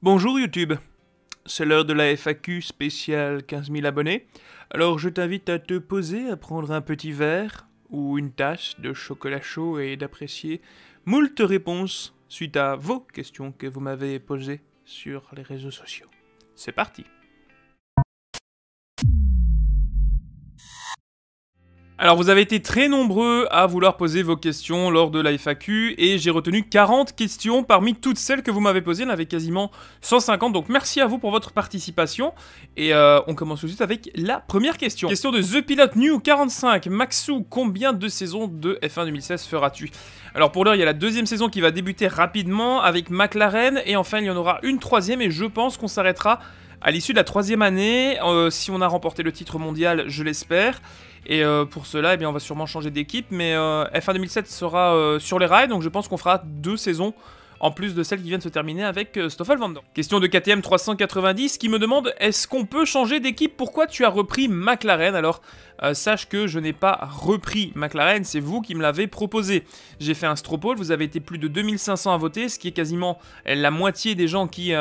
Bonjour YouTube, c'est l'heure de la FAQ spéciale 15 000 abonnés. Alors je t'invite à te poser, à prendre un petit verre ou une tasse de chocolat chaud et d'apprécier moult réponses suite à vos questions que vous m'avez posées sur les réseaux sociaux. C'est parti Alors vous avez été très nombreux à vouloir poser vos questions lors de la FAQ et j'ai retenu 40 questions parmi toutes celles que vous m'avez posées, il y en avait quasiment 150, donc merci à vous pour votre participation et euh, on commence tout de suite avec la première question. Question de The Pilot New 45, Maxou, combien de saisons de F1 2016 feras-tu Alors pour l'heure il y a la deuxième saison qui va débuter rapidement avec McLaren et enfin il y en aura une troisième et je pense qu'on s'arrêtera à l'issue de la troisième année, euh, si on a remporté le titre mondial, je l'espère, et euh, pour cela, eh bien, on va sûrement changer d'équipe, mais euh, F1 2007 sera sur les rails, donc je pense qu'on fera deux saisons en plus de celle qui vient de se terminer avec Stoffel Vandoorne. Question de KTM 390 qui me demande est-ce qu'on peut changer d'équipe Pourquoi tu as repris McLaren Alors, sache que je n'ai pas repris McLaren, c'est vous qui me l'avez proposé. J'ai fait un stropole, vous avez été plus de 2500 à voter, ce qui est quasiment la moitié des gens qui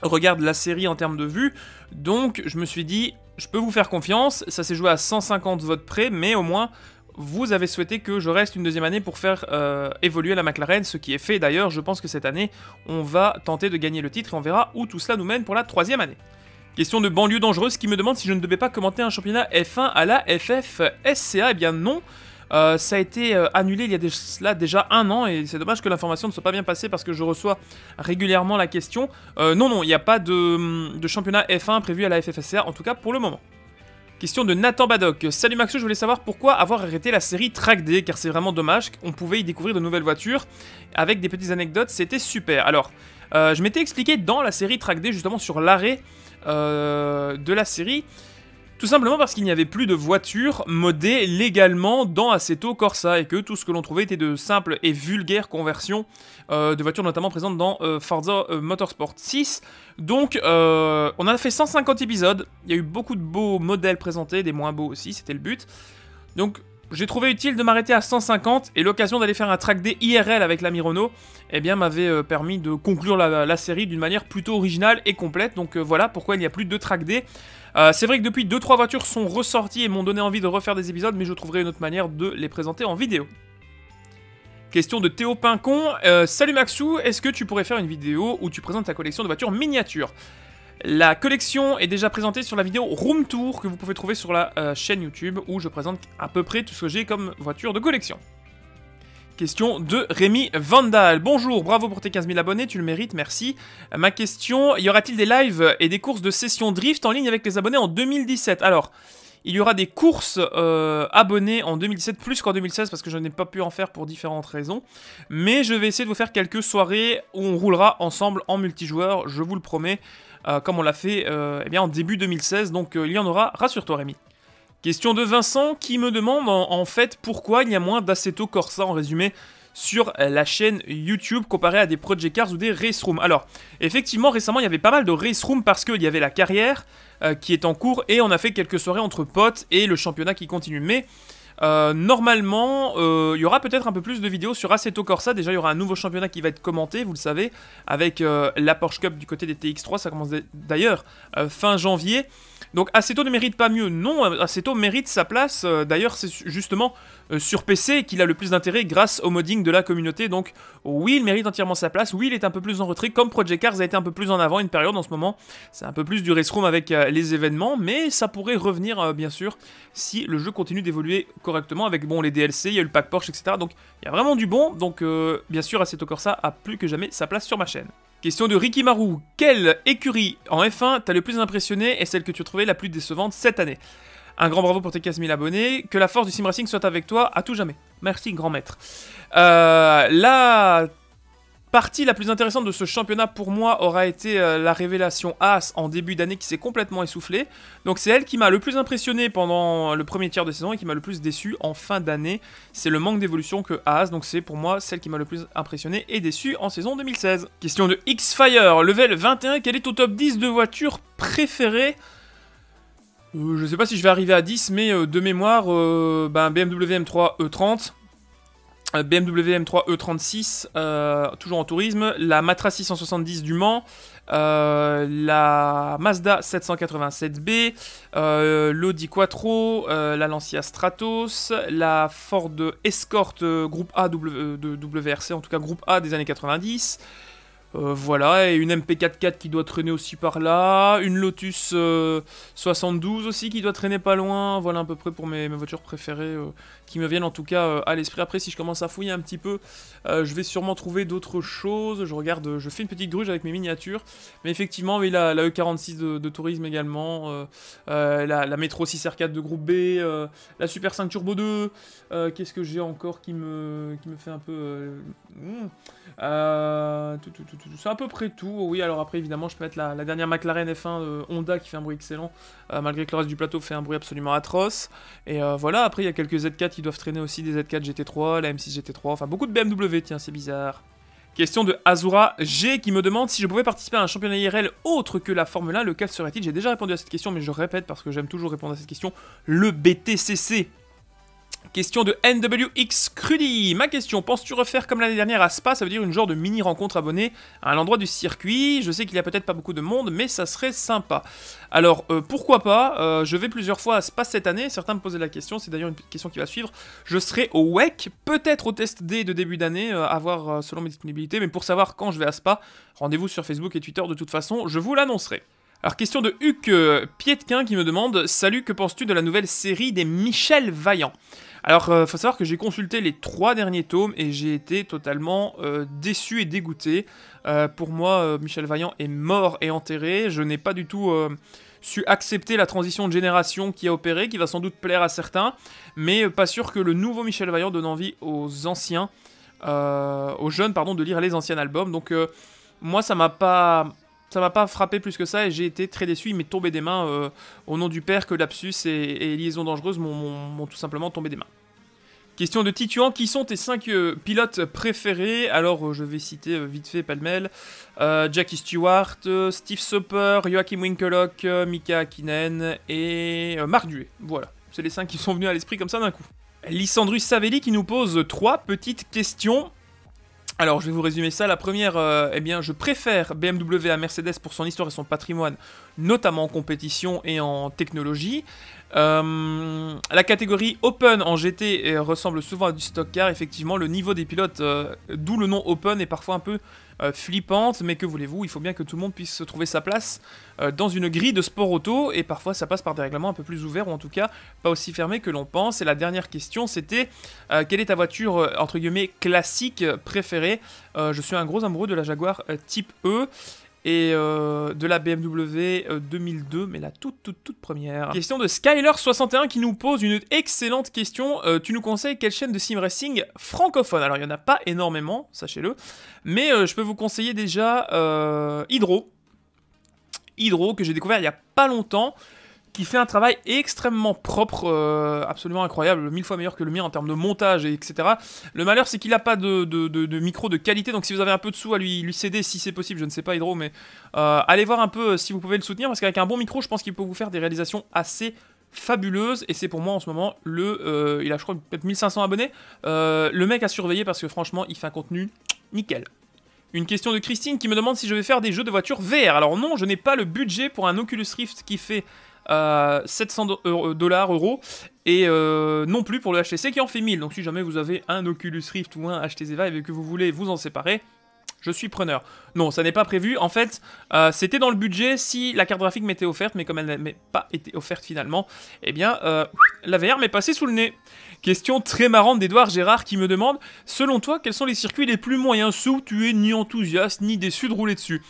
regarde la série en termes de vues. Donc je me suis dit, je peux vous faire confiance, ça s'est joué à 150 votes près, mais au moins vous avez souhaité que je reste une deuxième année pour faire euh, évoluer la McLaren, ce qui est fait d'ailleurs, je pense que cette année, on va tenter de gagner le titre et on verra où tout cela nous mène pour la troisième année. Question de banlieue dangereuse qui me demande si je ne devais pas commenter un championnat F1 à la FFSCA, eh bien non, euh, ça a été euh, annulé il y a déjà un an et c'est dommage que l'information ne soit pas bien passée parce que je reçois régulièrement la question. Euh, non, non, il n'y a pas de, hum, championnat F1 prévu à la FFSR, en tout cas pour le moment. Question de Nathan Badoc. Salut Maxo, je voulais savoir pourquoi avoir arrêté la série Track D car c'est vraiment dommage, on pouvait y découvrir de nouvelles voitures avec des petites anecdotes, c'était super. Alors, je m'étais expliqué dans la série Track Day, justement sur l'arrêt de la série, tout simplement parce qu'il n'y avait plus de voitures modées légalement dans Assetto Corsa et que tout ce que l'on trouvait était de simples et vulgaires conversions euh, de voitures notamment présentes dans euh, Forza euh, Motorsport 6. Donc on a fait 150 épisodes, il y a eu beaucoup de beaux modèles présentés, des moins beaux aussi, c'était le but. Donc j'ai trouvé utile de m'arrêter à 150 et l'occasion d'aller faire un track day IRL avec l'ami Renault eh bien, m'avait euh, permis de conclure la, série d'une manière plutôt originale et complète. Donc euh, voilà pourquoi il n'y a plus de track day. Euh, c'est vrai que depuis 2-3 voitures sont ressorties et m'ont donné envie de refaire des épisodes, mais je trouverai une autre manière de les présenter en vidéo. Question de Théo Pincon. Salut Maxou, est-ce que tu pourrais faire une vidéo où tu présentes ta collection de voitures miniatures la collection est déjà présentée sur la vidéo Room Tour que vous pouvez trouver sur la euh, chaîne YouTube où je présente à peu près tout ce que j'ai comme voiture de collection. Question de Rémi Vandal. Bonjour, bravo pour tes 15 000 abonnés, tu le mérites, merci. Ma question, y aura-t-il des lives et des courses de session drift en ligne avec les abonnés en 2017 Alors, il y aura des courses euh, abonnés en 2017 plus qu'en 2016 parce que je n'ai pas pu en faire pour différentes raisons. Mais je vais essayer de vous faire quelques soirées où on roulera ensemble en multijoueur, je vous le promets. Euh, comme on l'a fait euh, eh bien, en début 2016, donc euh, il y en aura, rassure-toi Rémi. Question de Vincent qui me demande en, fait pourquoi il y a moins d'aceto Corsa en résumé sur la chaîne YouTube comparé à des Project Cars ou des Race Room. Alors, effectivement, récemment, il y avait pas mal de Race Room parce qu'il y avait la carrière qui est en cours et on a fait quelques soirées entre potes et le championnat qui continue. Mais euh, normalement, euh, il y aura peut-être un peu plus de vidéos sur Assetto Corsa. Déjà, il y aura un nouveau championnat qui va être commenté, vous le savez, avec euh, la Porsche Cup du côté des TX3. Ça commence d'ailleurs fin janvier. Donc Assetto ne mérite pas mieux. Non, Assetto mérite sa place. Euh, d'ailleurs, c'est justement euh, sur PC qu'il a le plus d'intérêt grâce au modding de la communauté. Donc oui, il mérite entièrement sa place. Oui, il est un peu plus en retrait, comme Project Cars a été un peu plus en avant une période en ce moment. C'est un peu plus du race room avec euh, les événements, mais ça pourrait revenir, bien sûr, si le jeu continue d'évoluer correctement avec bon les DLC, il y a eu le pack Porsche, etc. Donc il y a vraiment du bon. Donc bien sûr, Assetto Corsa a plus que jamais sa place sur ma chaîne. Question de Ricky Marou. Quelle écurie en F1 t'a le plus impressionné et celle que tu as trouvée la plus décevante cette année un grand bravo pour tes 15 000 abonnés. Que la force du sim racing soit avec toi à tout jamais. Merci, grand maître. Euh, la partie la plus intéressante de ce championnat pour moi aura été euh, la révélation As en début d'année qui s'est complètement essoufflée. Donc c'est elle qui m'a le plus impressionné pendant le premier tiers de saison et qui m'a le plus déçu en fin d'année. C'est le manque d'évolution que As, donc c'est pour moi celle qui m'a le plus impressionné et déçu en saison 2016. Question de X-Fire, level 21, quel est au top 10 de voitures préférées Je euh, Je sais pas si je vais arriver à 10, mais euh, de mémoire, BMW M3 E30. BMW M3 E36, toujours en tourisme, la Matra 670 du Mans, euh, la Mazda 787B, euh, l'Audi Quattro, euh, la Lancia Stratos, la Ford Escort groupe A de WRC, en tout cas groupe A des années 90. voilà, et une MP44 qui doit traîner aussi par là, une Lotus 72 aussi qui doit traîner pas loin, voilà à peu près pour mes voitures préférées me viennent en tout cas euh, à l'esprit. Après, si je commence à fouiller un petit peu, euh, je vais sûrement trouver d'autres choses. Je regarde, je fais une petite gruge avec mes miniatures. Mais effectivement, oui, la, la E46 de, tourisme également, euh, la, métro 6R4 de groupe B, la Super 5 Turbo 2. Qu'est-ce que j'ai encore qui me, me fait un peu... Hmm, tout, C'est à peu près tout. Oui, alors après, évidemment, je peux mettre la, la dernière McLaren F1 Honda qui fait un bruit excellent, malgré que le reste du plateau fait un bruit absolument atroce. Et voilà, après, il y a quelques Z4 qui doivent traîner aussi des Z4 GT3, la M6 GT3, enfin beaucoup de BMW, tiens, c'est bizarre. Question de Azura G qui me demande si je pouvais participer à un championnat IRL autre que la Formule 1, lequel serait-il J'ai déjà répondu à cette question, mais je répète parce que j'aime toujours répondre à cette question. Le BTCC, Question de NWX Crudy. Ma question, penses-tu refaire comme l'année dernière à Spa Ça veut dire une genre de mini-rencontre abonnée à l'endroit du circuit. Je sais qu'il n'y a peut-être pas beaucoup de monde, mais ça serait sympa. Alors, euh, pourquoi pas euh, Je vais plusieurs fois à Spa cette année. Certains me posaient la question, c'est d'ailleurs une question qui va suivre. Je serai au WEC, peut-être au test D de début d'année, euh, à voir selon mes disponibilités. Mais pour savoir quand je vais à Spa, rendez-vous sur Facebook et Twitter de toute façon, je vous l'annoncerai. Alors, question de Hugues Pietquin qui me demande Salut, que penses-tu de la nouvelle série des Michel Vaillant alors, il euh, faut savoir que j'ai consulté les trois derniers tomes et j'ai été totalement euh, déçu et dégoûté. Euh, pour moi, Michel Vaillant est mort et enterré. Je n'ai pas du tout su accepter la transition de génération qui a opéré, qui va sans doute plaire à certains, mais pas sûr que le nouveau Michel Vaillant donne envie aux anciens, aux jeunes, pardon, de lire les anciens albums. Donc, moi, ça m'a pas ça m'a pas frappé plus que ça et j'ai été très déçu. Il m'est tombé des mains euh, au nom du père que lapsus et, liaison dangereuse m'ont tout simplement tombé des mains. Question de Tituan, qui sont tes 5 euh, pilotes préférés Alors euh, je vais citer vite fait pêle-mêle. Jackie Stewart, Steve supper Joachim Winkelock, Mika Akinen et Marc Duet. Voilà, c'est les 5 qui sont venus à l'esprit comme ça d'un coup. Lissandrus Savelli qui nous pose trois petites questions. Alors, je vais vous résumer ça. La première, euh, eh bien, je préfère BMW à Mercedes pour son histoire et son patrimoine, notamment en compétition et en technologie. Euh, la catégorie Open en GT euh, ressemble souvent à du stock car. Effectivement, le niveau des pilotes, euh, d'où le nom Open, est parfois un peu flippant, flippante. Mais que voulez-vous Il faut bien que tout le monde puisse trouver sa place dans une grille de sport auto. Et parfois, ça passe par des règlements un peu plus ouverts ou en tout cas pas aussi fermés que l'on pense. Et la dernière question, c'était quelle est ta voiture entre guillemets classique préférée Je suis un gros amoureux de la Jaguar Type E et euh, de la BMW 2002, euh, mais la toute toute toute première. Question de Skyler61 qui nous pose une excellente question. Euh, tu nous conseilles quelle chaîne de sim racing francophone Alors il n'y en a pas énormément, sachez-le, mais je peux vous conseiller déjà Hydro. Hydro que j'ai découvert il n'y a pas longtemps qui fait un travail extrêmement propre, euh, absolument incroyable, mille fois meilleur que le mien en termes de montage, etc. Le malheur, c'est qu'il n'a pas de, micro de qualité, donc si vous avez un peu de sous à lui, céder, si c'est possible, je ne sais pas, Hydro, mais euh, allez voir un peu euh, si vous pouvez le soutenir, parce qu'avec un bon micro, je pense qu'il peut vous faire des réalisations assez fabuleuses, et c'est pour moi en ce moment le il a je crois peut-être 1500 abonnés le mec à surveiller parce que franchement il fait un contenu nickel une question de Christine qui me demande si je vais faire des jeux de voitures VR. Alors non, je n'ai pas le budget pour un Oculus Rift qui fait 700 euh, dollars, euros, et euh, non plus pour le HTC qui en fait 1000. Donc si jamais vous avez un Oculus Rift ou un HTC Vive et que vous voulez vous en séparer, je suis preneur. Non, ça n'est pas prévu. En fait, euh, c'était dans le budget si la carte graphique m'était offerte, mais comme elle n'a pas été offerte finalement, eh bien, la VR m'est passée sous le nez. Question très marrante d'Edouard Gérard qui me demande Selon toi, quels sont les circuits les plus moyens sous tu es ni enthousiaste ni déçu de rouler dessus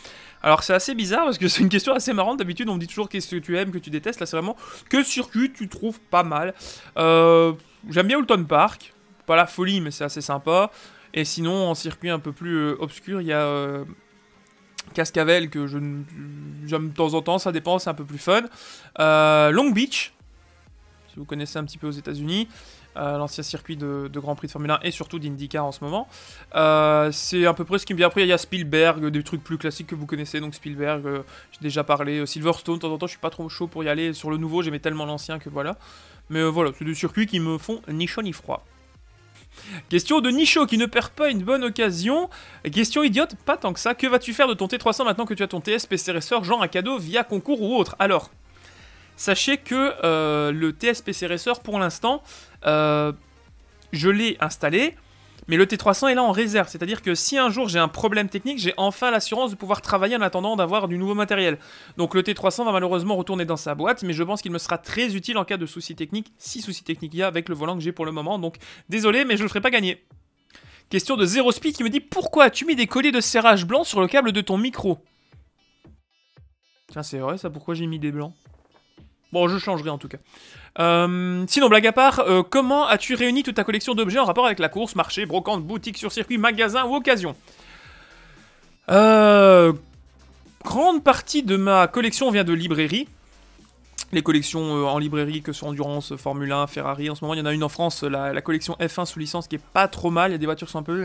alors c'est assez bizarre parce que c'est une question assez marrante. D'habitude on me dit toujours qu'est-ce que tu aimes, que tu détestes. Là c'est vraiment que circuit tu trouves pas mal. Euh, j'aime bien Holton Park. Pas la folie mais c'est assez sympa. Et sinon en circuit un peu plus euh, obscur il y a euh, Cascavel que j'aime de temps en temps. Ça dépend, c'est un peu plus fun. Long Beach. Si vous connaissez un petit peu aux États-Unis. Euh, l'ancien circuit de, Grand Prix de Formule 1 et surtout d'IndyCar en ce moment. Euh, c'est à peu près ce qui me vient après. Il y a Spielberg, euh, des trucs plus classiques que vous connaissez, donc Spielberg, j'ai déjà parlé. Silverstone, de temps en temps, je suis pas trop chaud pour y aller. Sur le nouveau, j'aimais tellement l'ancien que voilà. Mais voilà, c'est des circuits qui me font ni chaud ni froid. Question de Nicho qui ne perd pas une bonne occasion. Question idiote, pas tant que ça. Que vas-tu faire de ton T300 maintenant que tu as ton TS, PC genre un cadeau via concours ou autre Alors, Sachez que euh, le TSP Racer, pour l'instant, euh, je l'ai installé, mais le T300 est là en réserve. C'est-à-dire que si un jour j'ai un problème technique, j'ai enfin l'assurance de pouvoir travailler en attendant d'avoir du nouveau matériel. Donc le T300 va malheureusement retourner dans sa boîte, mais je pense qu'il me sera très utile en cas de soucis techniques, si soucis techniques il y a avec le volant que j'ai pour le moment. Donc désolé, mais je ne le ferai pas gagner. Question de Zero Speed qui me dit Pourquoi as-tu mis des colliers de serrage blanc sur le câble de ton micro Tiens, c'est vrai ça, pourquoi j'ai mis des blancs Bon, je changerai en tout cas. Euh, sinon, blague à part, euh, comment as-tu réuni toute ta collection d'objets en rapport avec la course, marché, brocante, boutique, sur circuit, magasin ou occasion euh, Grande partie de ma collection vient de librairie. Les collections en librairie, que soit Endurance, Formule 1, Ferrari. En ce moment, il y en a une en France, la, collection F1 sous licence, qui est pas trop mal. Il y a des voitures qui sont un peu.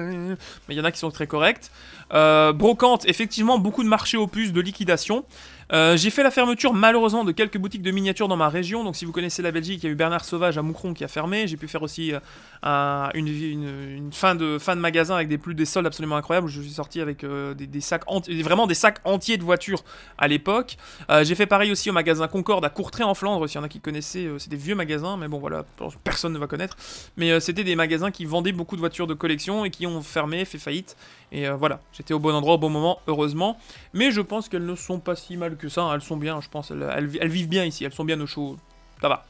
Mais il y en a qui sont très correctes. brocante, effectivement, beaucoup de marchés opus de liquidation. Euh, j'ai fait la fermeture malheureusement de quelques boutiques de miniatures dans ma région. Donc si vous connaissez la Belgique, il y a eu Bernard Sauvage à Moucron qui a fermé. J'ai pu faire aussi euh, une, fin, de, magasin avec des plus des soldes absolument incroyables. Je suis sorti avec euh, des, sacs vraiment des sacs entiers de voitures à l'époque. j'ai fait pareil aussi au magasin Concorde à Courtrai en Flandre. Si y en a qui connaissaient, c'est des vieux magasins, mais bon voilà, personne ne va connaître. Mais c'était des magasins qui vendaient beaucoup de voitures de collection et qui ont fermé, fait faillite. Et euh, voilà, j'étais au bon endroit au bon moment, heureusement. Mais je pense qu'elles ne sont pas si mal que ça. Hein. Elles sont bien, je pense. Elles, vivent bien ici. Elles sont bien au chaud. Ça va.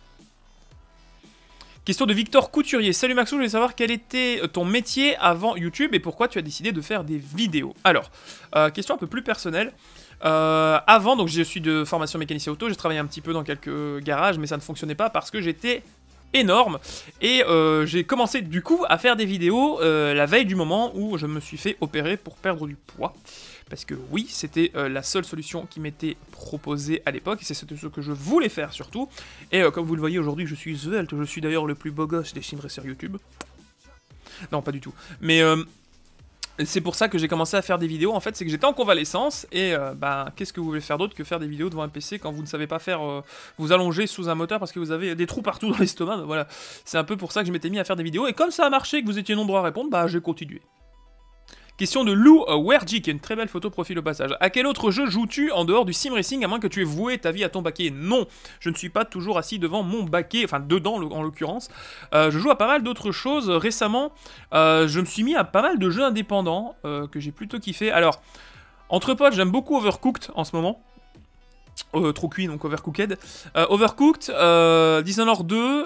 Question de Victor Couturier. Salut Maxou, je voulais savoir quel était euh, ton métier avant YouTube et pourquoi tu as décidé de faire des vidéos. Alors, euh, question un peu plus personnelle. avant, donc je suis de formation mécanicien auto, j'ai travaillé un petit peu dans quelques garages, mais ça ne fonctionnait pas parce que j'étais énorme. Et euh, j'ai commencé du coup à faire des vidéos euh, la veille du moment où je me suis fait opérer pour perdre du poids. Parce que oui, c'était euh, la seule solution qui m'était proposée à l'époque, et c'est ce que je voulais faire surtout. Et comme vous le voyez aujourd'hui, je suis svelte, je suis d'ailleurs le plus beau gosse des chimres sur YouTube. Non, pas du tout. Mais c'est pour ça que j'ai commencé à faire des vidéos. En fait, c'est que j'étais en convalescence et euh, bah, qu'est-ce que vous voulez faire d'autre que faire des vidéos devant un PC quand vous ne savez pas faire euh, vous allonger sous un moteur parce que vous avez des trous partout dans l'estomac. voilà, c'est un peu pour ça que je m'étais mis à faire des vidéos. Et comme ça a marché, que vous étiez nombreux à répondre, bah j'ai continué. Question de Lou euh, Werji, qui a une très belle photo profil au passage. À quel autre jeu joues-tu en dehors du sim racing, à moins que tu aies voué ta vie à ton baquet Non, je ne suis pas toujours assis devant mon baquet, enfin dedans en l'occurrence. Euh, je joue à pas mal d'autres choses. Récemment, euh, je me suis mis à pas mal de jeux indépendants que j'ai plutôt kiffé. Alors, entre potes, j'aime beaucoup Overcooked en ce moment. trop cuit, donc Overcooked. Overcooked, euh, Dishonored 2,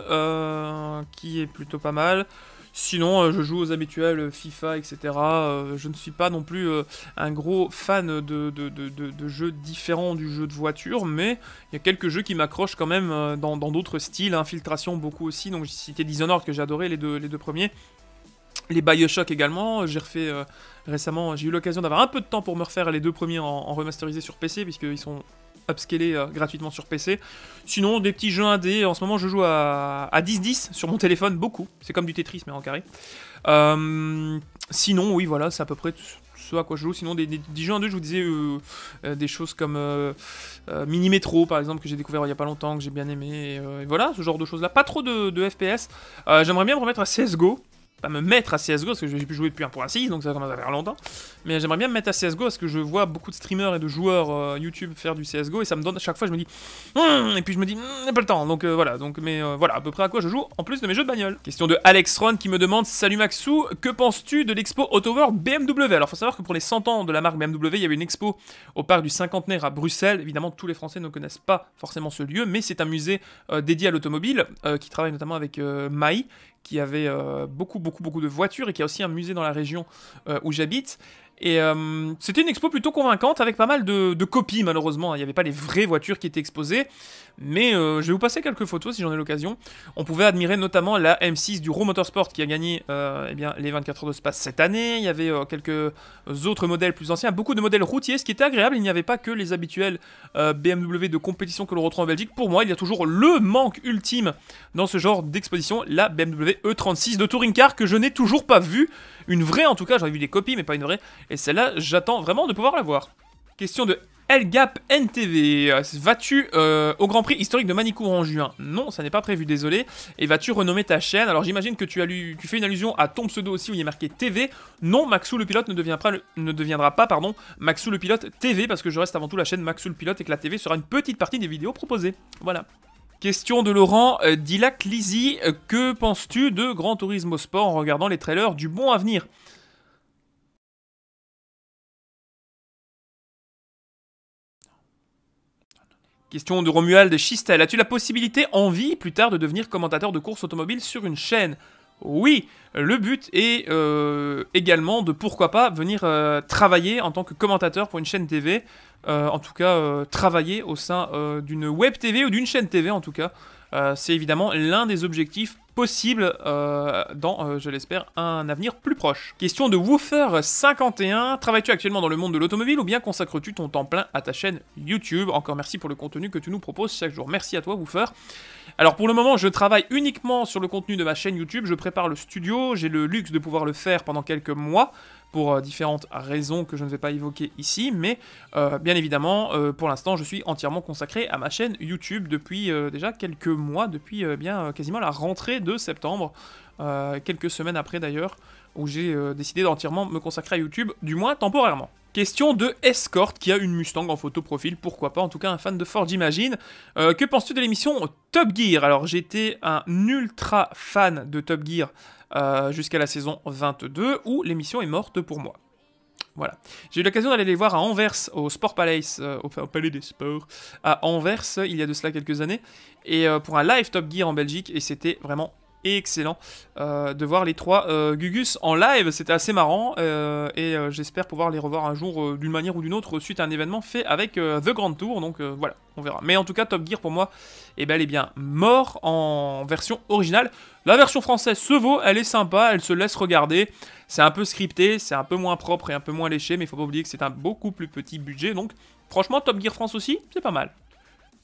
qui est plutôt pas mal. Sinon, euh, je joue aux habituels euh, FIFA, etc. Euh, je ne suis pas non plus un gros fan de, jeux différents du jeu de voiture, mais il y a quelques jeux qui m'accrochent quand même dans d'autres styles, infiltration beaucoup aussi. Donc j'ai cité Dishonored que j'ai adoré, les deux, premiers. Les Bioshock également, j'ai refait récemment, j'ai eu l'occasion d'avoir un peu de temps pour me refaire les deux premiers en, en remasterisé sur PC, puisqu'ils sont upscaler euh, gratuitement sur PC. Sinon, des petits jeux indés. En ce moment, je joue à 10-10 sur mon téléphone, beaucoup. C'est comme du Tetris, mais en carré. Euh, sinon, oui, voilà, c'est à peu près ce à quoi je joue. Sinon, des, des, jeux indés, je vous disais euh, des choses comme Mini Metro, par exemple, que j'ai découvert il n'y a pas longtemps, que j'ai bien aimé. Et, voilà, ce genre de choses-là. Pas trop de, de FPS. J'aimerais bien me remettre à CSGO pas me mettre à CSGO, parce que j'ai plus jouer depuis 1.6, donc ça commence à faire longtemps. Mais j'aimerais bien me mettre à CSGO, parce que je vois beaucoup de streamers et de joueurs euh, YouTube faire du CSGO, et ça me donne à chaque fois, je me dis, hum, et puis je me dis, hum, a pas le temps. Donc euh, voilà, donc, mais euh, voilà, à peu près à quoi je joue, en plus de mes jeux de bagnole. Question de Alex Ron qui me demande, salut Maxou, que penses-tu de l'expo Autover BMW Alors faut savoir que pour les 100 ans de la marque BMW, il y avait une expo au parc du cinquantenaire à Bruxelles. Évidemment, tous les Français ne connaissent pas forcément ce lieu, mais c'est un musée dédié à l'automobile, qui travaille notamment avec Maï, qui avait euh, beaucoup, beaucoup, beaucoup de voitures et qui a aussi un musée dans la région euh, où j'habite. Et euh, c'était une expo plutôt convaincante avec pas mal de, de copies, malheureusement. Il n'y avait pas les vraies voitures qui étaient exposées. Mais euh, je vais vous passer quelques photos si j'en ai l'occasion. On pouvait admirer notamment la M6 du Raw Motorsport qui a gagné euh, eh bien, les 24 heures de Spa cette année. Il y avait euh, quelques autres modèles plus anciens, beaucoup de modèles routiers, ce qui était agréable. Il n'y avait pas que les habituels euh, BMW de compétition que l'on retrouve en Belgique. Pour moi, il y a toujours le manque ultime dans ce genre d'exposition, la BMW E36 de Touring Car que je n'ai toujours pas vue. Une vraie en tout cas, j'en ai vu des copies mais pas une vraie. Et celle-là, j'attends vraiment de pouvoir la voir. Question de Elgap NTV. Vas-tu euh, au Grand Prix historique de Manicourt en juin Non, ça n'est pas prévu, désolé. Et vas-tu renommer ta chaîne Alors j'imagine que tu, as lu, tu fais une allusion à ton pseudo aussi où il est marqué TV. Non, Maxou le pilote ne deviendra, pas pardon, Maxou le pilote TV parce que je reste avant tout la chaîne Maxou le pilote et que la TV sera une petite partie des vidéos proposées. Voilà. Question de Laurent euh, Dilac Lizzy, euh, que penses-tu de Grand au Sport en regardant les trailers du Bon Avenir Question de Romuald Schistel. As-tu la possibilité, envie, plus tard, de devenir commentateur de course automobile sur une chaîne Oui, le but est euh, également de, pourquoi pas, venir euh, travailler en tant que commentateur pour une chaîne TV. Euh, en tout cas, travailler au sein d'une web TV ou d'une chaîne TV, en tout cas. Euh, c'est évidemment l'un des objectifs possibles euh, dans, euh, je l'espère, un avenir plus proche. Question de Woofer51, travailles-tu actuellement dans le monde de l'automobile ou bien consacres-tu ton temps plein à ta chaîne YouTube Encore merci pour le contenu que tu nous proposes chaque jour. Merci à toi Woofer. Alors pour le moment, je travaille uniquement sur le contenu de ma chaîne YouTube, je prépare le studio, j'ai le luxe de pouvoir le faire pendant quelques mois, pour euh, différentes raisons que je ne vais pas évoquer ici, mais euh, bien évidemment, euh, pour l'instant, je suis entièrement consacré à ma chaîne YouTube depuis déjà quelques mois, depuis bien quasiment la rentrée de septembre, quelques semaines après d'ailleurs, où j'ai décidé d'entièrement me consacrer à YouTube, du moins temporairement. Question de Escort qui a une Mustang en photo profil, pourquoi pas, en tout cas un fan de Ford imagine. que penses-tu de l'émission Top Gear Alors j'étais un ultra fan de Top Gear euh, jusqu'à la saison 22 où l'émission est morte pour moi. Voilà. J'ai eu l'occasion d'aller les voir à Anvers, au Sport Palace, euh, au, Palais des Sports, à Anvers, il y a de cela quelques années, et euh, pour un live Top Gear en Belgique, et c'était vraiment excellent euh, de voir les trois euh, Gugus en live. C'était assez marrant euh, et j'espère pouvoir les revoir un jour d'une manière ou d'une autre suite à un événement fait avec The Grand Tour. Donc voilà, on verra. Mais en tout cas, Top Gear pour moi est bel et bien mort en version originale. La version française se vaut, elle est sympa, elle se laisse regarder. C'est un peu scripté, c'est un peu moins propre et un peu moins léché, mais il faut pas oublier que c'est un beaucoup plus petit budget. Donc franchement, Top Gear France aussi, c'est pas mal.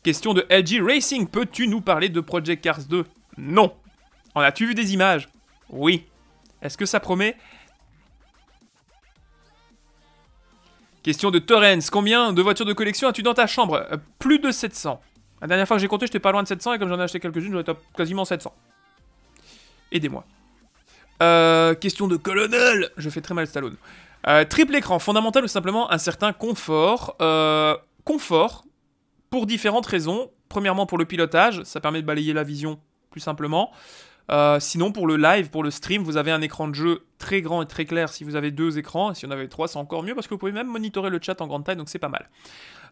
Question de LG Racing, peux-tu nous parler de Project Cars 2 Non, as-tu vu des images Oui. Est-ce que ça promet Question de Torrens, combien de voitures de collection as-tu dans ta chambre euh, Plus de 700. La dernière fois que j'ai compté, j'étais pas loin de 700 et comme j'en ai acheté quelques-unes, j'en étais quasiment 700. Aidez-moi. Euh, question de colonel Je fais très mal Stallone. Euh, triple écran, fondamental ou simplement un certain confort Confort, pour différentes raisons. Premièrement, pour le pilotage, ça permet de balayer la vision plus simplement. Euh, sinon, pour le live, pour le stream, vous avez un écran de jeu très grand et très clair si vous avez deux écrans. si on avait trois, c'est encore mieux parce que vous pouvez même monitorer le chat en grande taille, donc c'est pas mal.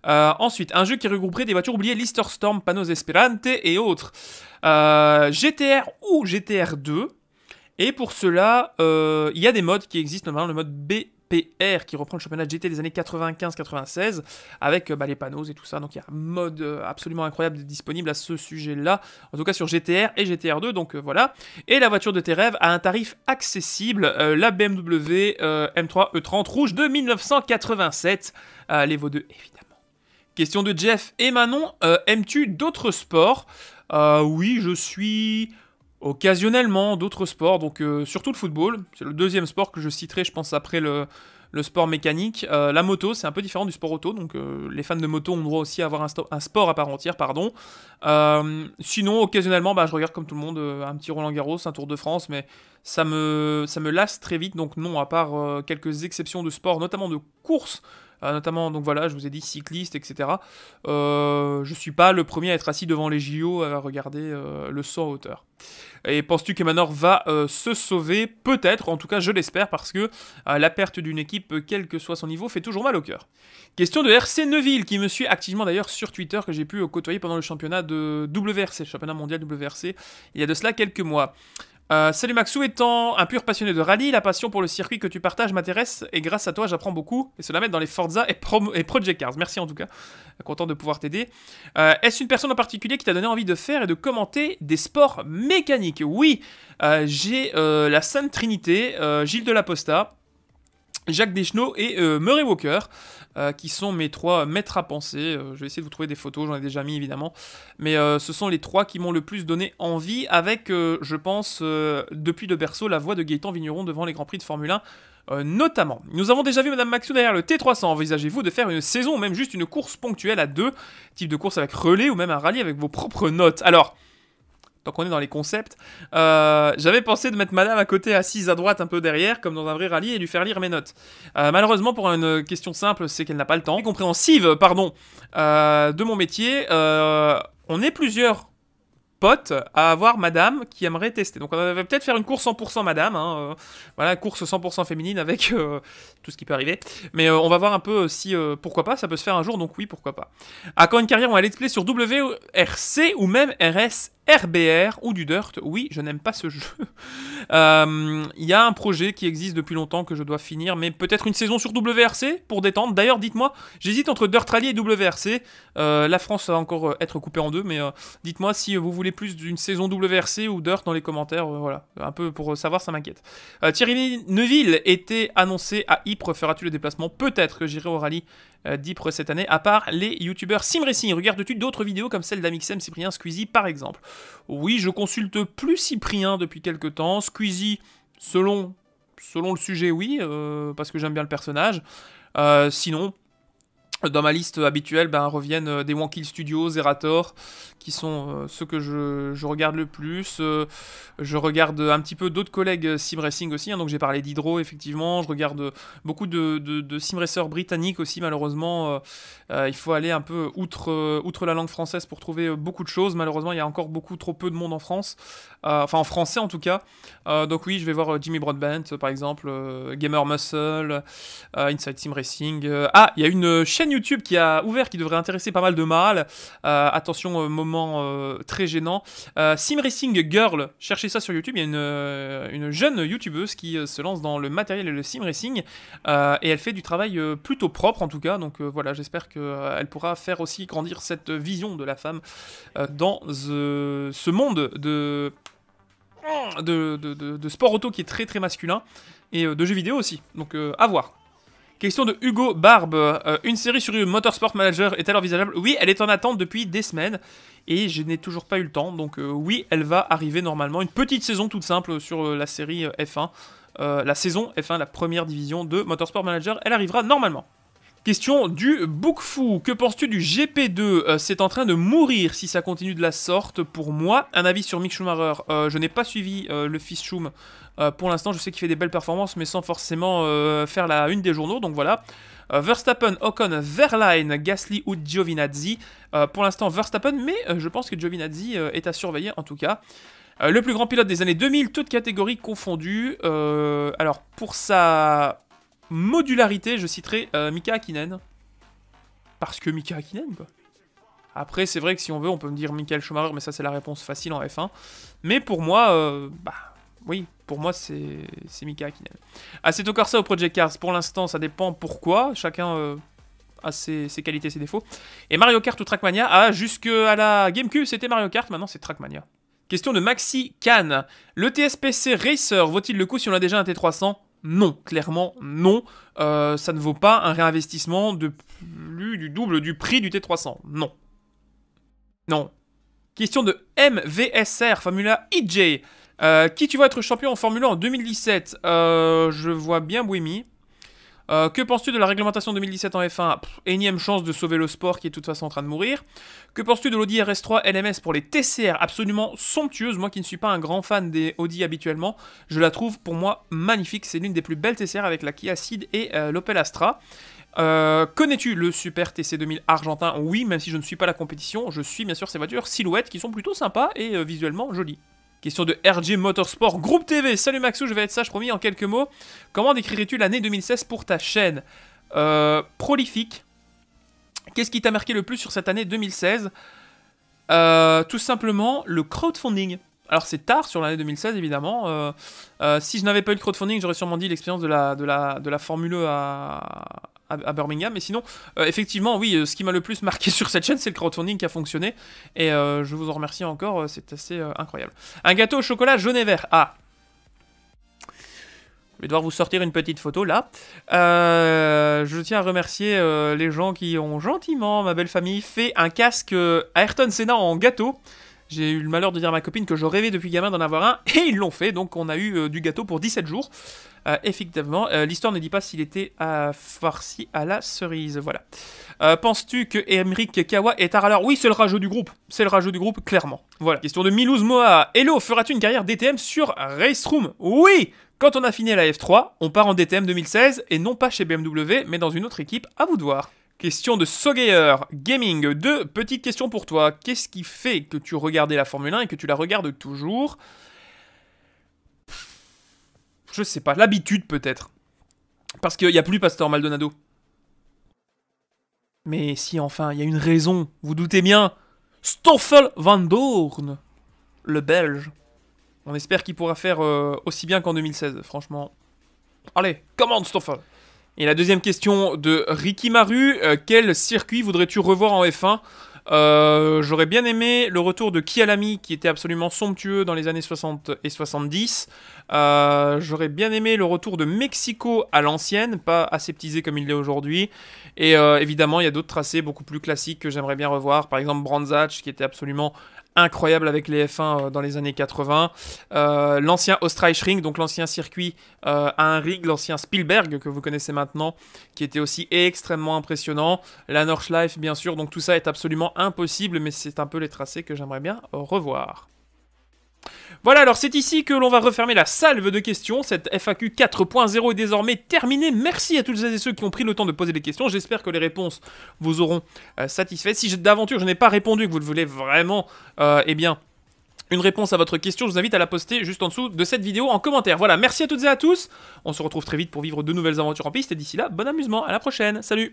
Euh, ensuite, un jeu qui regrouperait des voitures oubliées, Lister Storm, Panos Esperante et autres. Euh, GTR ou GTR 2. Et pour cela, il y a des modes qui existent, notamment le mode B PR qui reprend le championnat GT des années 95-96 avec euh, bah, les panneaux et tout ça. Donc il y a un mode euh, absolument incroyable disponible à ce sujet-là, en tout cas sur GTR et GTR2. Donc euh, voilà. Et la voiture de tes rêves à un tarif accessible, la BMW M3 E30 rouge de 1987, les Vaux 2 évidemment. Question de Jeff et Manon, aimes-tu d'autres sports Oui, je suis occasionnellement d'autres sports, donc euh, surtout le football. C'est le deuxième sport que je citerai, je pense, après le, sport mécanique. Euh, la moto, c'est un peu différent du sport auto, donc euh, les fans de moto ont droit aussi à avoir un, sport à part entière, pardon. sinon, occasionnellement, bah, je regarde comme tout le monde un petit Roland Garros, un Tour de France, mais ça me, ça me lasse très vite, donc non, à part quelques exceptions de sport, notamment de course. Ah, notamment, donc voilà, je vous ai dit cycliste, etc. Euh, je suis pas le premier à être assis devant les JO à regarder euh, le saut hauteur. Et penses-tu Manor va euh, se sauver Peut-être, en tout cas je l'espère, parce que la perte d'une équipe, quel que soit son niveau, fait toujours mal au cœur. Question de RC Neuville, qui me suit activement d'ailleurs sur Twitter, que j'ai pu euh, côtoyer pendant le championnat de WRC, championnat mondial WRC, il y a de cela quelques mois. Euh, salut Maxou, étant un pur passionné de rallye, la passion pour le circuit que tu partages m'intéresse et grâce à toi j'apprends beaucoup et cela m'aide dans les Forza et, Project Cars. Merci en tout cas, content de pouvoir t'aider. Euh, est-ce une personne en particulier qui t'a donné envie de faire et de commenter des sports mécaniques Oui, euh, j'ai la Sainte Trinité, Gilles de la Posta, Jacques Deschenaux et euh, Murray Walker, euh, qui sont mes trois maîtres à penser. Euh, je vais essayer de vous trouver des photos, j'en ai déjà mis évidemment. Mais ce sont les trois qui m'ont le plus donné envie, avec, je pense, depuis le berceau, la voix de Gaëtan Vigneron devant les Grands Prix de Formule 1. notamment, nous avons déjà vu Madame Maxou derrière le T300. Envisagez-vous de faire une saison, ou même juste une course ponctuelle à deux, type de course avec relais ou même un rallye avec vos propres notes Alors, donc on est dans les concepts. Euh, j'avais pensé de mettre Madame à côté, assise à droite, un peu derrière, comme dans un vrai rallye, et lui faire lire mes notes. Euh, malheureusement, pour une question simple, c'est qu'elle n'a pas le temps. Compréhensive, pardon, euh, de mon métier, on est plusieurs potes à avoir Madame qui aimerait tester. Donc on va peut-être faire une course 100% Madame, hein, voilà, course 100% féminine avec tout ce qui peut arriver. Mais on va voir un peu si, pourquoi pas, ça peut se faire un jour, donc oui, pourquoi pas. À quand une carrière, on va se play sur WRC ou même RS RBR ou du Dirt. Oui, je n'aime pas ce jeu. Il euh, y a un projet qui existe depuis longtemps que je dois finir, mais peut-être une saison sur WRC pour détendre. D'ailleurs, dites-moi, j'hésite entre Dirt Rally et WRC. Euh, la France va encore euh, être coupée en deux, mais dites-moi si vous voulez plus d'une saison WRC ou Dirt dans les commentaires. voilà, un peu pour savoir, ça m'inquiète. Thierry Neuville était annoncé à Ypres. Feras-tu le déplacement Peut-être que j'irai au rallye d'Ypres cette année, à part les youtubeurs Sim Racing. Regardes-tu d'autres vidéos comme celle d'Amixem, Cyprien, Squeezie par exemple oui, je consulte plus Cyprien depuis quelque temps. Squeezie, selon, selon le sujet, oui, euh, parce que j'aime bien le personnage. Euh, sinon, dans ma liste habituelle ben, reviennent euh, des One Kill Studios, Zerator, qui sont euh, ceux que je, regarde le plus. Euh, je regarde un petit peu d'autres collègues sim racing aussi, hein, donc j'ai parlé d'Hydro effectivement, je regarde beaucoup de, de, sim racers britanniques aussi malheureusement. il faut aller un peu outre, outre la langue française pour trouver beaucoup de choses. Malheureusement il y a encore beaucoup trop peu de monde en France, enfin en français en tout cas. donc oui je vais voir Jimmy Broadbent par exemple, Gamer Muscle, Inside Sim Racing. ah il y a une chaîne YouTube qui a ouvert, qui devrait intéresser pas mal de mâles. Euh, attention, euh, moment euh, très gênant. Sim Racing Girl, cherchez ça sur YouTube. Il y a une, jeune YouTubeuse qui se lance dans le matériel et le sim racing. et elle fait du travail plutôt propre, en tout cas. Donc voilà, j'espère qu'elle pourra faire aussi grandir cette vision de la femme dans ce monde de... sport auto qui est très très masculin et de jeux vidéo aussi. Donc à voir. Question de Hugo Barbe. Euh, une série sur Motorsport Manager est elle envisageable Oui, elle est en attente depuis des semaines et je n'ai toujours pas eu le temps. Donc euh, oui, elle va arriver normalement. Une petite saison toute simple sur euh, la série F1. la saison F1, la première division de Motorsport Manager, elle arrivera normalement. Question du fou. Que penses-tu du GP2 euh, C'est en train de mourir si ça continue de la sorte. Pour moi, un avis sur Mick Schumacher. Euh, je n'ai pas suivi euh, le fils Schum. pour l'instant, je sais qu'il fait des belles performances, mais sans forcément faire la une des journaux. Donc voilà. Verstappen, Ocon, verlain Gasly ou Giovinazzi. pour l'instant, Verstappen, mais je pense que Giovinazzi est à surveiller en tout cas. le plus grand pilote des années 2000, toutes catégories confondues. alors, pour sa modularité, je citerai euh, Mika Akinen. Parce que Mika Akinen, quoi. Après, c'est vrai que si on veut, on peut me dire Michael Schumacher, mais ça, c'est la réponse facile en F1. Mais pour moi, euh, bah, oui, pour moi, c'est Mika Akinen. Ah, encore ça au Project Cars, pour l'instant, ça dépend pourquoi. Chacun euh, a ses, ses, qualités, ses défauts. Et Mario Kart ou Trackmania, ah, jusque à la GameCube, c'était Mario Kart, maintenant, c'est Trackmania. Question de Maxi Can. Le TSPC Racer vaut-il le coup si on a déjà un T300 non, clairement non. Euh, ça ne vaut pas un réinvestissement de plus du double du prix du T300. Non. Non. Question de MVSR, Formula EJ, euh, qui tu vois être champion en Formule 1 en 2017 euh, Je vois bien Buemi. Euh, que penses-tu de la réglementation 2017 en F1 Énième chance de sauver le sport qui est de toute façon en train de mourir. Que penses-tu de l'Audi RS3 LMS pour les TCR Absolument somptueuse. Moi qui ne suis pas un grand fan des Audi habituellement, je la trouve pour moi magnifique. C'est l'une des plus belles TCR avec la Kia Ceed et euh, l'Opel Astra. Euh, connais-tu le Super TC 2000 argentin Oui, même si je ne suis pas la compétition, je suis bien sûr ces voitures silhouettes qui sont plutôt sympas et visuellement jolies. Question de RG Motorsport Groupe TV. Salut Maxou, je vais être sage, promis, en quelques mots. Comment décrirais-tu l'année 2016 pour ta chaîne euh, Prolifique. Qu'est-ce qui t'a marqué le plus sur cette année 2016 euh, Tout simplement le crowdfunding. Alors c'est tard sur l'année 2016 évidemment. Euh, si je n'avais pas eu le crowdfunding, j'aurais sûrement dit l'expérience de la, de, la, de la Formule e à, à Birmingham. Mais sinon, euh, effectivement, oui, euh, ce qui m'a le plus marqué sur cette chaîne, c'est le crowdfunding qui a fonctionné. Et euh, je vous en remercie encore, c'est assez incroyable. Un gâteau au chocolat jaune et vert. Ah je vais devoir vous sortir une petite photo là. je tiens à remercier les gens qui ont gentiment, ma belle famille, fait un casque Ayrton Senna en gâteau. J'ai eu le malheur de dire à ma copine que je rêvais depuis gamin d'en avoir un, et ils l'ont fait, donc on a eu du gâteau pour 17 jours. Euh, effectivement, euh, l'histoire ne dit pas s'il était farci à la cerise. Voilà. Euh, penses-tu que Emric Kawa est à râleur Oui, c'est le rageux du groupe. C'est le rageux du groupe, clairement. Voilà. Question de Milouz Moa. Hello, feras-tu une carrière DTM sur Race Room Oui quand on a fini la F3, on part en DTM 2016 et non pas chez BMW, mais dans une autre équipe, à vous de voir. Question de Sogeyer Gaming 2. Petite question pour toi. Qu'est-ce qui fait que tu regardais la Formule 1 et que tu la regardes toujours je sais pas, l'habitude peut-être. Parce qu'il n'y a plus Pasteur Maldonado. Mais si enfin, il y a une raison, vous doutez bien. Stoffel Van Doorn, le Belge. On espère qu'il pourra faire euh, aussi bien qu'en 2016, franchement. Allez, commande Stoffel Et la deuxième question de Ricky Maru, euh, quel circuit voudrais-tu revoir en F1 euh, j'aurais bien aimé le retour de Kialami, qui était absolument somptueux dans les années 60 et 70. Euh, j'aurais bien aimé le retour de Mexico à l'ancienne, pas aseptisé comme il l'est aujourd'hui. Et euh, évidemment, il y a d'autres tracés beaucoup plus classiques que j'aimerais bien revoir. Par exemple, Branzach, qui était absolument incroyable avec les F1 euh, dans les années 80. Euh, l'ancien ring donc l'ancien circuit euh, à un rig, l'ancien Spielberg que vous connaissez maintenant, qui était aussi extrêmement impressionnant. La Nordschleife, bien sûr, donc tout ça est absolument impossible, mais c'est un peu les tracés que j'aimerais bien revoir. Voilà, alors c'est ici que l'on va refermer la salve de questions. Cette FAQ 4.0 est désormais terminée. Merci à toutes et ceux qui ont pris le temps de poser des questions. J'espère que les réponses vous auront euh, satisfait. Si d'aventure je n'ai pas répondu que vous le voulez vraiment, euh, eh bien, une réponse à votre question, je vous invite à la poster juste en dessous de cette vidéo en commentaire. Voilà, merci à toutes et à tous. On se retrouve très vite pour vivre de nouvelles aventures en piste. Et d'ici là, bon amusement. À la prochaine. Salut